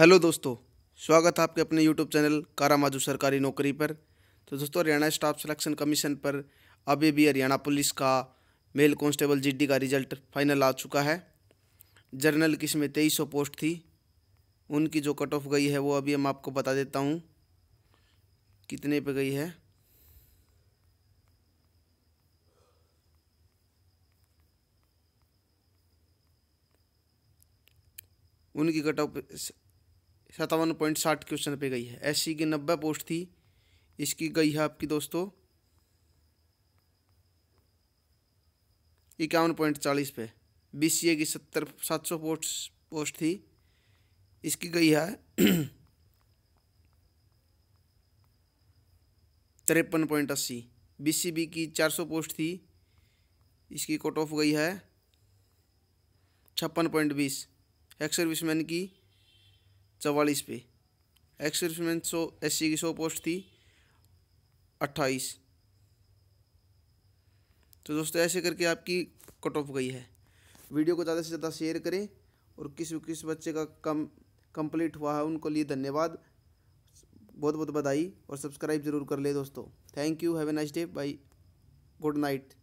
hello दोस्तों स्वागत है आपके अपने यूट्यूब चैनल कारा माजू सरकारी नौकरी पर तो दोस्तों हरियाणा स्टाफ सिलेक्शन कमीशन पर अभी भी हरियाणा पुलिस का मेल कांस्टेबल जीडी का रिजल्ट फाइनल आ चुका है जर्नल किसमें तेईस सौ पोस्ट थी उनकी जो कट ऑफ गई है वो अभी हम आपको बता देता हूँ कितने पर गई है उनकी कट ऑफ सत्तावन पॉइंट साठ क्वेश्चन पे गई है एससी की नब्बे पोस्ट थी इसकी गई है आपकी दोस्तों इक्यावन पॉइंट चालीस पे बीसीए की सत्तर सात सौ पोस्ट पोस्ट थी इसकी गई है तिरपन पॉइंट अस्सी बीसीबी की चार सौ पोस्ट थी इसकी कट ऑफ गई है छप्पन पॉइंट बीस एक्सर्विसमैन की चवालीस पे एक्स सर्विसमैन सो एस की सौ पोस्ट थी अट्ठाईस तो दोस्तों ऐसे करके आपकी कट ऑफ गई है वीडियो को ज़्यादा से ज़्यादा शेयर करें और किस किस बच्चे का कम कंप्लीट हुआ है उनको लिए धन्यवाद बहुत बहुत बधाई और सब्सक्राइब ज़रूर कर ले दोस्तों thank you have a nice day bye good night